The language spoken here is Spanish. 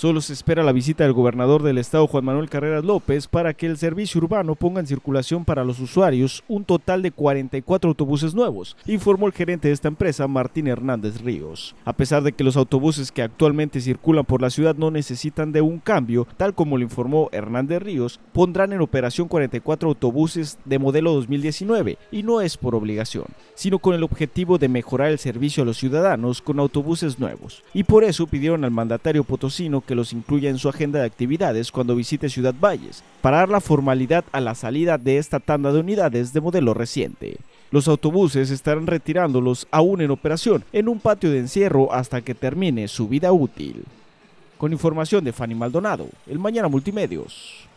Solo se espera la visita del gobernador del estado Juan Manuel Carreras López para que el servicio urbano ponga en circulación para los usuarios un total de 44 autobuses nuevos, informó el gerente de esta empresa Martín Hernández Ríos. A pesar de que los autobuses que actualmente circulan por la ciudad no necesitan de un cambio, tal como lo informó Hernández Ríos, pondrán en operación 44 autobuses de modelo 2019 y no es por obligación, sino con el objetivo de mejorar el servicio a los ciudadanos con autobuses nuevos. Y por eso pidieron al mandatario potosino que que los incluya en su agenda de actividades cuando visite Ciudad Valles, para dar la formalidad a la salida de esta tanda de unidades de modelo reciente. Los autobuses estarán retirándolos aún en operación en un patio de encierro hasta que termine su vida útil. Con información de Fanny Maldonado, el Mañana Multimedios.